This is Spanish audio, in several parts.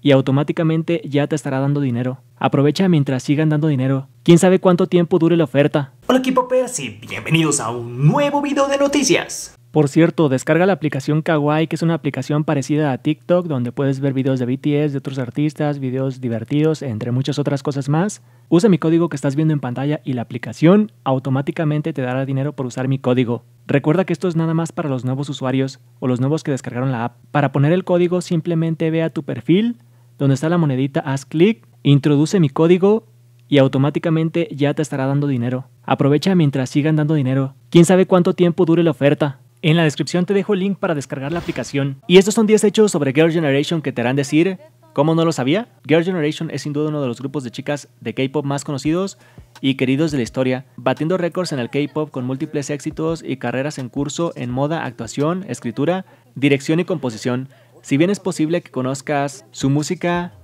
y automáticamente ya te estará dando dinero. Aprovecha mientras sigan dando dinero. ¿Quién sabe cuánto tiempo dure la oferta? Hola equipo Percy, y bienvenidos a un nuevo video de noticias. Por cierto, descarga la aplicación Kawaii, que es una aplicación parecida a TikTok, donde puedes ver videos de BTS, de otros artistas, videos divertidos, entre muchas otras cosas más. Usa mi código que estás viendo en pantalla y la aplicación automáticamente te dará dinero por usar mi código. Recuerda que esto es nada más para los nuevos usuarios o los nuevos que descargaron la app. Para poner el código simplemente ve a tu perfil, donde está la monedita, haz clic, introduce mi código y automáticamente ya te estará dando dinero. Aprovecha mientras sigan dando dinero. Quién sabe cuánto tiempo dure la oferta. En la descripción te dejo el link para descargar la aplicación. Y estos son 10 hechos sobre Girl Generation que te harán decir, ¿cómo no lo sabía? Girl Generation es sin duda uno de los grupos de chicas de K-pop más conocidos y queridos de la historia, batiendo récords en el K-pop con múltiples éxitos y carreras en curso en moda, actuación, escritura, dirección y composición. Si bien es posible que conozcas su música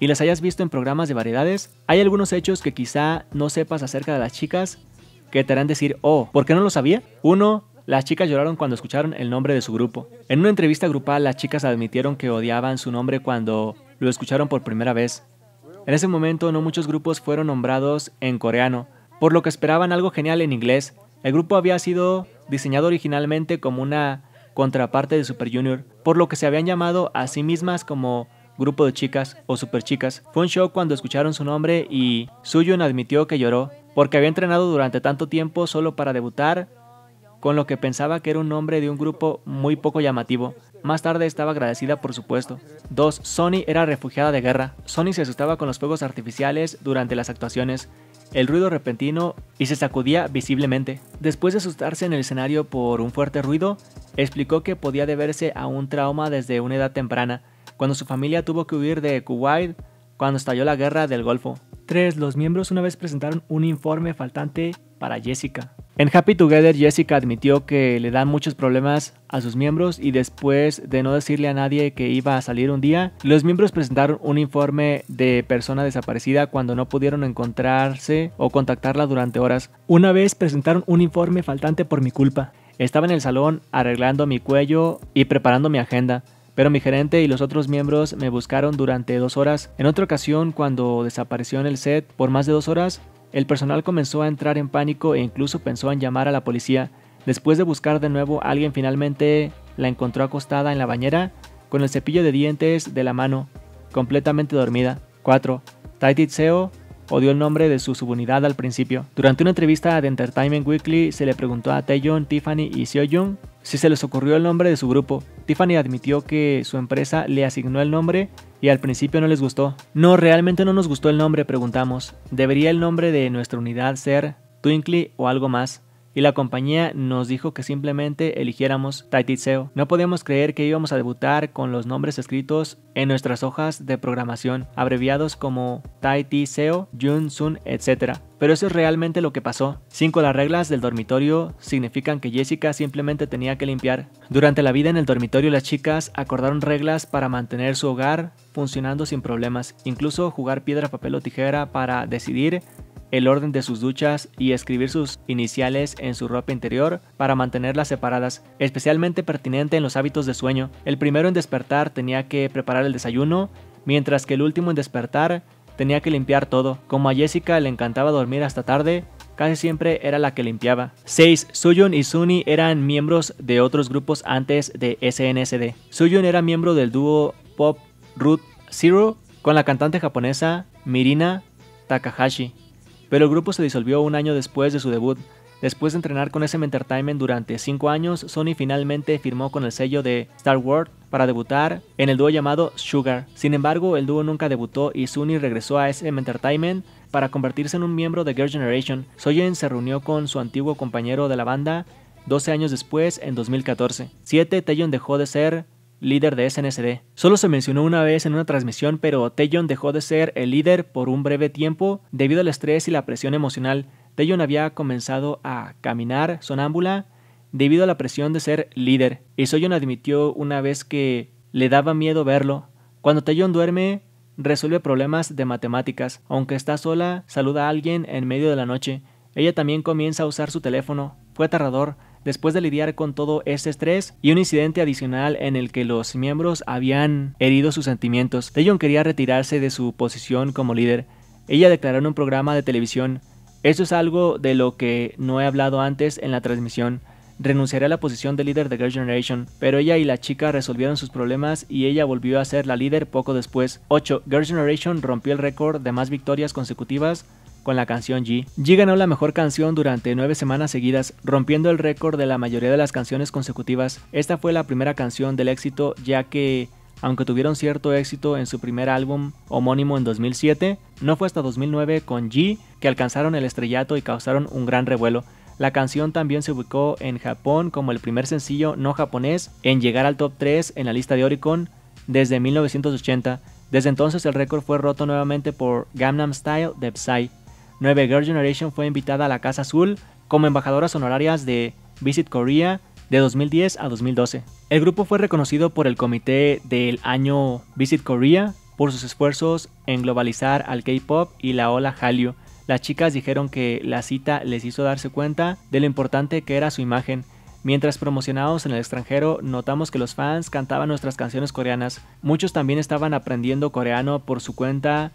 y las hayas visto en programas de variedades, hay algunos hechos que quizá no sepas acerca de las chicas que te harán decir, oh, ¿por qué no lo sabía? Uno, las chicas lloraron cuando escucharon el nombre de su grupo. En una entrevista grupal, las chicas admitieron que odiaban su nombre cuando lo escucharon por primera vez. En ese momento, no muchos grupos fueron nombrados en coreano, por lo que esperaban algo genial en inglés. El grupo había sido diseñado originalmente como una contraparte de Super Junior, por lo que se habían llamado a sí mismas como Grupo de Chicas o Super Chicas. Fue un shock cuando escucharon su nombre y Suyun admitió que lloró porque había entrenado durante tanto tiempo solo para debutar con lo que pensaba que era un nombre de un grupo muy poco llamativo. Más tarde estaba agradecida por supuesto. 2. Sony era refugiada de guerra. Sony se asustaba con los fuegos artificiales durante las actuaciones el ruido repentino y se sacudía visiblemente. Después de asustarse en el escenario por un fuerte ruido, explicó que podía deberse a un trauma desde una edad temprana, cuando su familia tuvo que huir de Kuwait cuando estalló la guerra del Golfo. 3. Los miembros una vez presentaron un informe faltante para Jessica. En Happy Together, Jessica admitió que le dan muchos problemas a sus miembros y después de no decirle a nadie que iba a salir un día, los miembros presentaron un informe de persona desaparecida cuando no pudieron encontrarse o contactarla durante horas. Una vez presentaron un informe faltante por mi culpa. Estaba en el salón arreglando mi cuello y preparando mi agenda pero mi gerente y los otros miembros me buscaron durante dos horas. En otra ocasión, cuando desapareció en el set por más de dos horas, el personal comenzó a entrar en pánico e incluso pensó en llamar a la policía. Después de buscar de nuevo, alguien finalmente la encontró acostada en la bañera con el cepillo de dientes de la mano, completamente dormida. 4. Taiti Tseo odió el nombre de su subunidad al principio. Durante una entrevista de Entertainment Weekly se le preguntó a Taeyeon, Tiffany y young si se les ocurrió el nombre de su grupo. Tiffany admitió que su empresa le asignó el nombre y al principio no les gustó. No, realmente no nos gustó el nombre, preguntamos. ¿Debería el nombre de nuestra unidad ser Twinkly o algo más? y la compañía nos dijo que simplemente eligiéramos Taiti SEO. No podíamos creer que íbamos a debutar con los nombres escritos en nuestras hojas de programación, abreviados como Ti SEO, Jun Sun, etc. Pero eso es realmente lo que pasó. Cinco, Las reglas del dormitorio significan que Jessica simplemente tenía que limpiar. Durante la vida en el dormitorio las chicas acordaron reglas para mantener su hogar funcionando sin problemas, incluso jugar piedra, papel o tijera para decidir el orden de sus duchas y escribir sus iniciales en su ropa interior para mantenerlas separadas, especialmente pertinente en los hábitos de sueño. El primero en despertar tenía que preparar el desayuno, mientras que el último en despertar tenía que limpiar todo. Como a Jessica le encantaba dormir hasta tarde, casi siempre era la que limpiaba. 6. Suyun y Suni eran miembros de otros grupos antes de SNSD. Suyun era miembro del dúo pop Root Zero con la cantante japonesa Mirina Takahashi pero el grupo se disolvió un año después de su debut. Después de entrenar con SM Entertainment durante 5 años, Sony finalmente firmó con el sello de Star Wars para debutar en el dúo llamado Sugar. Sin embargo, el dúo nunca debutó y Sony regresó a SM Entertainment para convertirse en un miembro de Girl Generation. Soyen se reunió con su antiguo compañero de la banda 12 años después, en 2014. 7. Taeyeon dejó de ser líder de SNSD. Solo se mencionó una vez en una transmisión, pero Tellon dejó de ser el líder por un breve tiempo debido al estrés y la presión emocional. Tellon había comenzado a caminar sonámbula debido a la presión de ser líder, y Soyeon admitió una vez que le daba miedo verlo. Cuando Taeyeon duerme, resuelve problemas de matemáticas. Aunque está sola, saluda a alguien en medio de la noche. Ella también comienza a usar su teléfono. Fue aterrador después de lidiar con todo este estrés y un incidente adicional en el que los miembros habían herido sus sentimientos. Taeyeon quería retirarse de su posición como líder. Ella declaró en un programa de televisión, "Eso es algo de lo que no he hablado antes en la transmisión. Renunciaré a la posición de líder de Girl Generation, pero ella y la chica resolvieron sus problemas y ella volvió a ser la líder poco después. 8. Girl Generation rompió el récord de más victorias consecutivas con la canción G. G ganó la mejor canción durante nueve semanas seguidas, rompiendo el récord de la mayoría de las canciones consecutivas. Esta fue la primera canción del éxito, ya que aunque tuvieron cierto éxito en su primer álbum homónimo en 2007, no fue hasta 2009 con G que alcanzaron el estrellato y causaron un gran revuelo. La canción también se ubicó en Japón como el primer sencillo no japonés en llegar al top 3 en la lista de Oricon desde 1980. Desde entonces el récord fue roto nuevamente por Gangnam Style de Psy. 9. Girl Generation fue invitada a la Casa Azul como embajadoras honorarias de Visit Korea de 2010 a 2012. El grupo fue reconocido por el comité del año Visit Korea por sus esfuerzos en globalizar al K-pop y la ola Hallyu. Las chicas dijeron que la cita les hizo darse cuenta de lo importante que era su imagen. Mientras promocionados en el extranjero, notamos que los fans cantaban nuestras canciones coreanas. Muchos también estaban aprendiendo coreano por su cuenta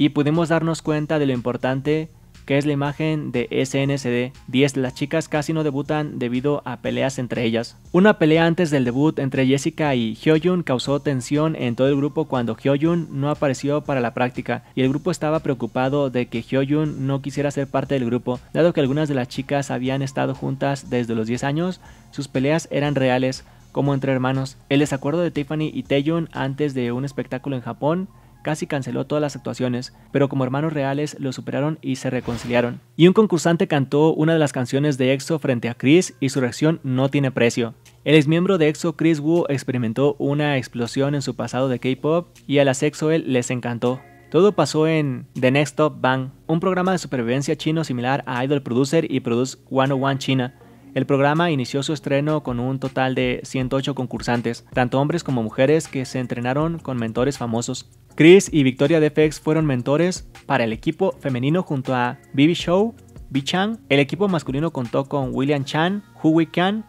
y pudimos darnos cuenta de lo importante que es la imagen de SNSD 10. Las chicas casi no debutan debido a peleas entre ellas. Una pelea antes del debut entre Jessica y Hyoyun causó tensión en todo el grupo cuando Hyoyun no apareció para la práctica y el grupo estaba preocupado de que Hyoyun no quisiera ser parte del grupo, dado que algunas de las chicas habían estado juntas desde los 10 años, sus peleas eran reales como entre hermanos. El desacuerdo de Tiffany y Taeyun antes de un espectáculo en Japón casi canceló todas las actuaciones, pero como hermanos reales lo superaron y se reconciliaron. Y un concursante cantó una de las canciones de EXO frente a Chris y su reacción no tiene precio. El miembro de EXO Chris Wu experimentó una explosión en su pasado de K-pop y a las EXO-L les encantó. Todo pasó en The Next Top Bang, un programa de supervivencia chino similar a Idol Producer y Produce 101 China, el programa inició su estreno con un total de 108 concursantes, tanto hombres como mujeres, que se entrenaron con mentores famosos. Chris y Victoria Defex fueron mentores para el equipo femenino junto a Bibi Show, Bi El equipo masculino contó con William Chan, Hui Kan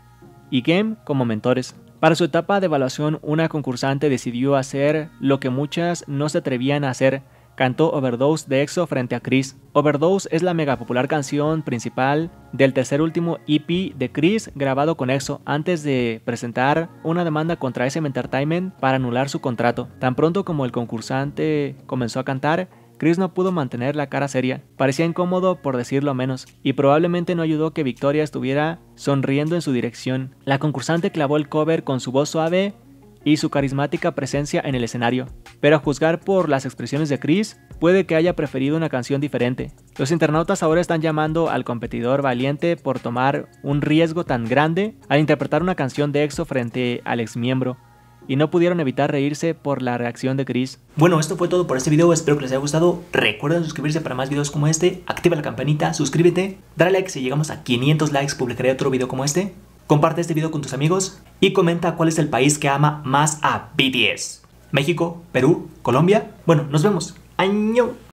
y Game como mentores. Para su etapa de evaluación, una concursante decidió hacer lo que muchas no se atrevían a hacer, cantó Overdose de EXO frente a Chris. Overdose es la mega popular canción principal del tercer último EP de Chris grabado con EXO antes de presentar una demanda contra SM Entertainment para anular su contrato. Tan pronto como el concursante comenzó a cantar, Chris no pudo mantener la cara seria, parecía incómodo por decirlo menos, y probablemente no ayudó que Victoria estuviera sonriendo en su dirección. La concursante clavó el cover con su voz suave y su carismática presencia en el escenario pero a juzgar por las expresiones de Chris, puede que haya preferido una canción diferente. Los internautas ahora están llamando al competidor valiente por tomar un riesgo tan grande al interpretar una canción de EXO frente al miembro. y no pudieron evitar reírse por la reacción de Chris. Bueno, esto fue todo por este video, espero que les haya gustado. Recuerden suscribirse para más videos como este, activa la campanita, suscríbete, dale like si llegamos a 500 likes publicaré otro video como este, comparte este video con tus amigos y comenta cuál es el país que ama más a BTS. México, Perú, Colombia. Bueno, nos vemos. Año.